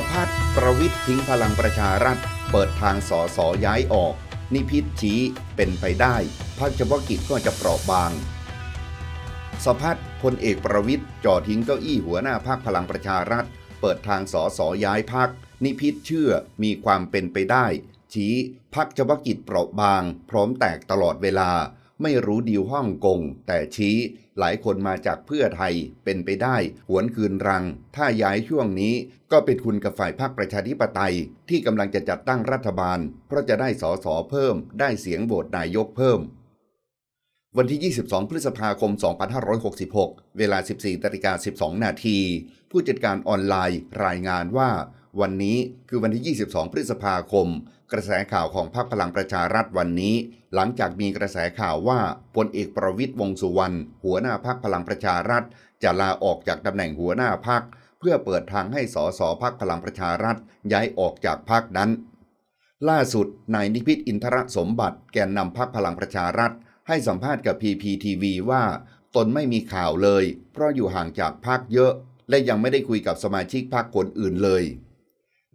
สภัพประวิทย์ทิ้งพลังประชารัฐ เปิดทางสอสอย้ายออก นิพิษชี้เป็นไปได้พักเฉพาะกิจก็จะเปราะบางสภัพพลเอกประวิทย์จ่อทิ้งเก้าอี้หัวหน้าพักพลังประชารัฐ เปิดทางสอสอย้ายพักนิพิษเชื่อมีความเป็นไปได้ ชี้พักเฉพาะกิจเปราะบาง พร้อมแตกตลอดเวลาไม่รู้ดีวฮ่องกงแต่ชี้หลายคนมาจากเพื่อไทยเป็นไปได้หวนคืนรัง ถ้าย้ายช่วงนี้ก็เป็นคุณกับฝ่ายพรรคประชาธิปไตยที่กำลังจะจัดตั้งรัฐบาล เพราะจะได้สอสอเพิ่ม ได้เสียงโหวตนายกเพิ่ม วันที่ 22 พฤษภาคม 2566 เวลา 14นาฬิกา12นาที ผู้จัดการออนไลน์รายงานว่า วันนี้คือวันที่ 22พฤษภาคมกระแสข่าวของพรรคพลังประชารัฐวันนี้ หลังจากมีกระแสข่าวว่าพลเอกประวิตยวงสุวรรณหัวหน้าพรรคพลังประชารัฐ จะลาออกจากตำแหน่งหัวหน้าพรรคเพื่อเปิดทางให้สสพรรคพลังประชารัฐ ย้ายออกจากพรรคนั้น ล่าสุดนายนิพิษอินทรสมบัติ แกนนำพรรคพลังประชารัฐ ให้สัมภาษณ์กับพพีีทีวีว่า ตนไม่มีข่าวเลย เพราะอยู่ห่างจากพรรคเยอะ และยังไม่ได้คุยกับสมาชิกพรรคคนอื่นเลย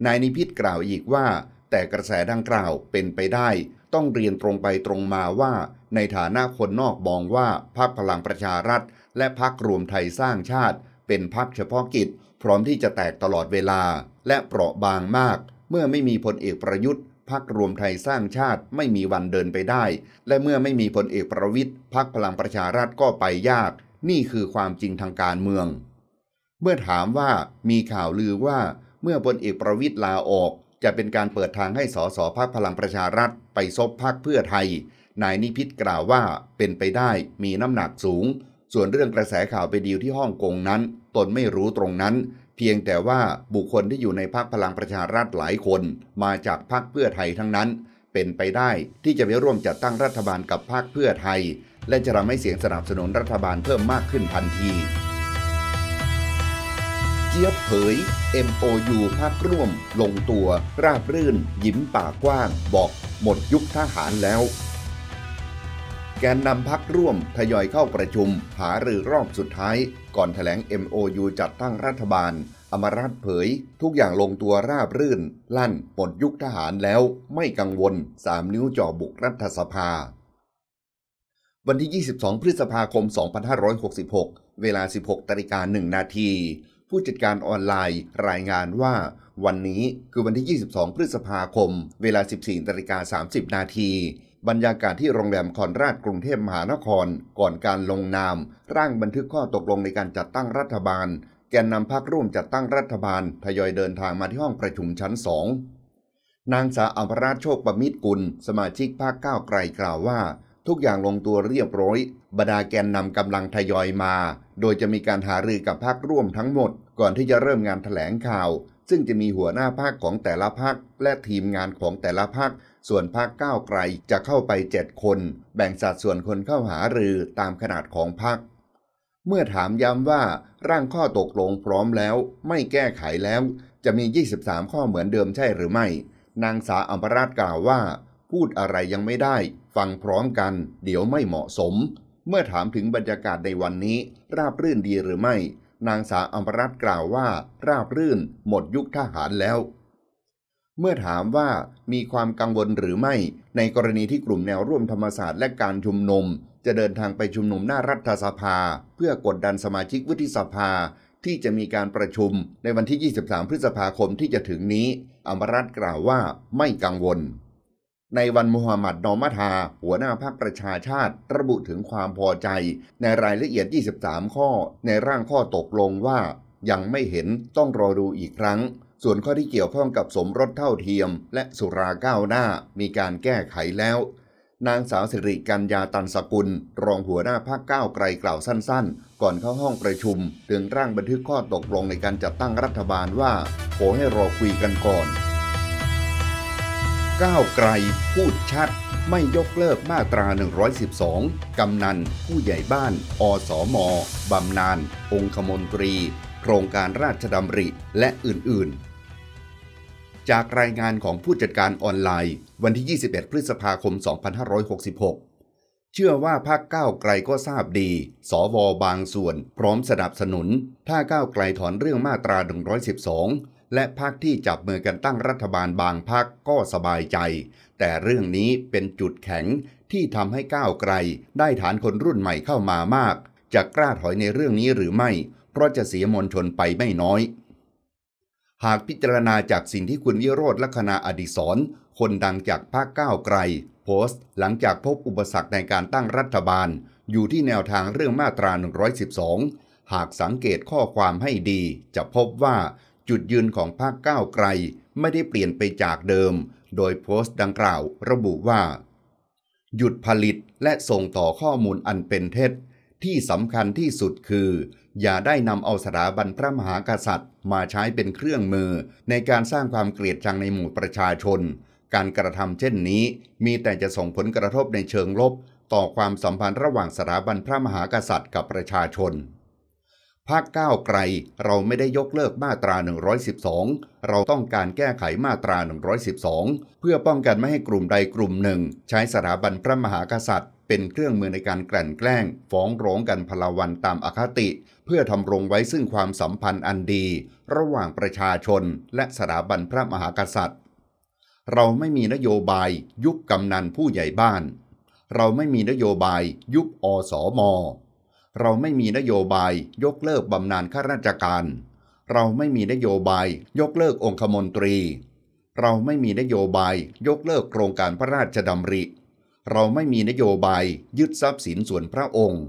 นายนิพิษกล่าวอีกว่าแต่กระแสดังกล่าวเป็นไปได้ ต้องเรียนตรงไปตรงมาว่า ในฐานะคนนอกมองว่าพรรคพลังประชารัฐ และพรรครวมไทยสร้างชาติ เป็นพรรคเฉพาะกิจ พร้อมที่จะแตกตลอดเวลาและเปราะบางมาก เมื่อไม่มีพลเอกประยุทธ์พักรวมไทยสร้างชาติ ไม่มีวันเดินไปได้ และเมื่อไม่มีพลเอกประวิทย์พักพลังประชารัฐก็ไปยาก นี่คือความจริงทางการเมือง เมื่อถามว่ามีข่าวลือว่าเมื่อพลเอกประวิทย์ลาออกจะเป็นการเปิดทางให้สสพักพลังประชารัฐ ไปซบพักเพื่อไทย นายนิพิษกล่าวว่าเป็นไปได้มีน้ำหนักสูง ส่วนเรื่องกระแสข่าวไปดีลที่ฮ่องกงนั้น ตนไม่รู้ตรงนั้น เพียงแต่ว่าบุคคลที่อยู่ในพักพลังประชารัฐหลายคนมาจากพักเพื่อไทยทั้งนั้น เป็นไปได้ที่จะไปร่วมจัดตั้งรัฐบาลกับพักเพื่อไทย และจะทำให้เสียงสนับสนุนรัฐบาลเพิ่มมากขึ้นทันทีเจี๊ยบเผย MOU ภาคร่วม ลงตัวราบรื่น ยิ้มปากกว้าง บอกหมดยุคทหารแล้ว แกนนำพักร่วมทยอยเข้าประชุม หารือรอบสุดท้าย ก่อนถแถลง MOU จัดตั้งรัฐบาล อมรัฐเผย ทุกอย่างลงตัวราบรื่น ลั่นหมดยุคทหารแล้ว ไม่กังวลสามนิ้วจ่อบุกรัฐสภา วันที่ 22 พฤษภาคม 2566 เวลา 16ตริกา1นาทีผู้จัดการออนไลน์รายงานว่า วันนี้คือวันที่ 22 พฤษภาคม เวลา 14นาิกา30 นาที บรรยากาศที่โรงแรมคอนราชกรุงเทพมหานครก่อนการลงนาม ร่างบันทึกข้อตกลงในการจัดตั้งรัฐบาล แกนนำพักร่วมจัดตั้งรัฐบาล ทยอยเดินทางมาที่ห้องประชุมชั้นสองนางสาวอัมราชโชคประมิตรกุลสมาชิกพรรคก้าวไกลกล่าวว่า ทุกอย่างลงตัวเรียบร้อยบรรดาแกนนำกำลังทยอยมา โดยจะมีการหารือกับพัรร่วมทั้งหมด ก่อนที่จะเริ่มงานถแถลงข่าว ซึ่งจะมีหัวหน้าพักของแต่ละพัก และทีมงานของแต่ละพัก ส่วนพักก้าวไกลจะเข้าไปเจ็ดคน แบ่งสัดส่วนคนเข้าหารือตามขนาดของพัก เมื่อถามย้ำว่าร่างข้อตกลงพร้อมแล้ว ไม่แก้ไขแล้ว จะมี 23 ข้อเหมือนเดิมใช่หรือไม่นางสาอัมพราชกล่าวว่า พูดอะไรยังไม่ได้ ฟังพร้อมกัน เดี๋ยวไม่เหมาะสมเมื่อถามถึงบรรยากาศในวันนี้ ราบรื่นดีหรือไม่ นางสาออมรัตกล่าวว่าราบรื่นหมดยุคทหารแล้ว เมื่อถามว่ามีความกังวลหรือไม่ ในกรณีที่กลุ่มแนวร่วมธรรมศาสตร์และการชุมนุม จะเดินทางไปชุมนุมหน้ารัฐสภา เพื่อกดดันสมาชิกวุฒิสภาที่จะมีการประชุม ในวันที่ 23 พฤษภาคมที่จะถึงนี้อมรัตกล่าวว่าไม่กังวลในวันมูฮัมหมัดนอมัทา หัวหน้าพรรคประชาชาติ ระบุถึงความพอใจ ในรายละเอียด 23 ข้อ ในร่างข้อตกลงว่า ยังไม่เห็นต้องรอดูอีกครั้ง ส่วนข้อที่เกี่ยวข้องกับสมรสเท่าเทียมและสุราก้าวหน้ามีการแก้ไขแล้ว นางสาวสิริกัญญาตันสกุล รองหัวหน้าพรรคก้าวไกลกล่าวสั้นๆ ก่อนเข้าห้องประชุมถึงร่างบันทึกข้อตกลงในการจัดตั้งรัฐบาลว่าขอให้รอคุยกันก่อนก้าวไกลพูดชัด ไม่ยกเลิกมาตรา 112 กำนันผู้ใหญ่บ้านอสมบำนาญองคมนตรี โครงการราชดำริ และอื่น ๆ จากรายงานของผู้จัดการออนไลน์วันที่ 21 พฤษภาคม 2566 เชื่อว่าพรรคก้าวไกลก็ทราบดี สวบางส่วน พร้อมสนับสนุน ถ้าก้าวไกลถอนเรื่องมาตรา 112และพรรคที่จับมือกันตั้งรัฐบาลบางพรรคก็สบายใจ แต่เรื่องนี้เป็นจุดแข็งที่ทำให้ก้าวไกล ได้ฐานคนรุ่นใหม่เข้ามามาก จะกล้าถอยในเรื่องนี้หรือไม่ เพราะจะเสียมวลชนไปไม่น้อย หากพิจารณาจากสิ่งที่คุณวิโรธลัคนาอดิศร คนดังจากภาคก้าวไกลโพสต์ หลังจากพบอุปสรรคในการตั้งรัฐบาลอยู่ที่แนวทางเรื่องมาตรา112หากสังเกตข้อความให้ดี จะพบว่าจุดยืนของภาคก้าวไกลไม่ได้เปลี่ยนไปจากเดิม โดยโพสต์ดังกล่าวระบุว่า หยุดผลิตและส่งต่อข้อมูลอันเป็นเท็จที่สำคัญที่สุดคือ อย่าได้นำเอาสถาบันพระมหากษัตริย์ มาใช้เป็นเครื่องมือ ในการสร้างความเกลียดชังในหมู่ประชาชน การกระทำเช่นนี้มีแต่จะส่งผลกระทบในเชิงลบ ต่อความสัมพันธ์ระหว่างสถาบันพระมหากษัตริย์กับประชาชนพรรคก้าวไกลเราไม่ได้ยกเลิกมาตรา112เราต้องการแก้ไขมาตรา112เพื่อป้องกันไม่ให้กลุ่มใดกลุ่มหนึ่ง ใช้สถาบันพระมหากษัตริย์ เป็นเครื่องมือในการแกล้่นแกล้งฟ้องร้องกันพลาวันตามอคติ เพื่อทำรงไว้ซึ่งความสัมพันธ์อันดี ระหว่างประชาชนและสถาบันพระมหากษัตริย์ เราไม่มีนโยบายยุบกำนันผู้ใหญ่บ้าน เราไม่มีนโยบายยุบอสอมอเราไม่มีนโยบายยกเลิกบำนาญข้าราชการ เราไม่มีนโยบาย ยกเลิกองคมนตรี เราไม่มีนโยบาย ยกเลิกโครงการพระราชดำริ เราไม่มีนโยบาย ยึดทรัพย์สินส่วนพระองค์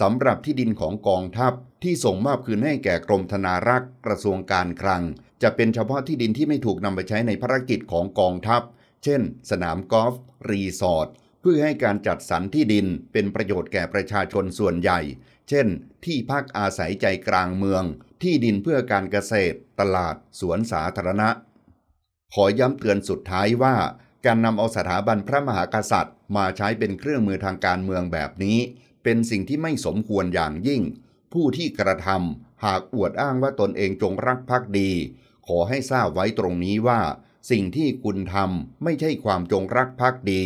สำหรับที่ดินของกองทัพที่ส่งมอบคืนให้แก่กรมธนารักษ์กระทรวงการคลัง จะเป็นเฉพาะที่ดินที่ไม่ถูกนำไปใช้ในภารกิจของกองทัพ เช่น สนามกอล์ฟรีสอร์ทพื่อให้การจัดสรรที่ดินเป็นประโยชน์แก่ประชาชนส่วนใหญ่ เช่น ที่พักอาศัยใจกลางเมือง ที่ดินเพื่อการเกษตร ตลาด สวนสาธารณะ ขอย้ำเตือนสุดท้ายว่า การนำเอาสถาบันพระมหากษัตริย์ มาใช้เป็นเครื่องมือทางการเมืองแบบนี้ เป็นสิ่งที่ไม่สมควรอย่างยิ่ง ผู้ที่กระทำหากอวดอ้างว่าตนเองจงรักภักดี ขอให้ทราบไว้ตรงนี้ว่า สิ่งที่คุณทำไม่ใช่ความจงรักภักดี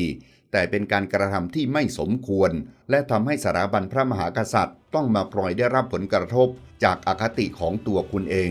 แต่เป็นการกระทำที่ไม่สมควร และทำให้สถาบันพระมหากษัตริย์ ต้องมาปลอยได้รับผลกระทบจากอาคติของตัวคุณเอง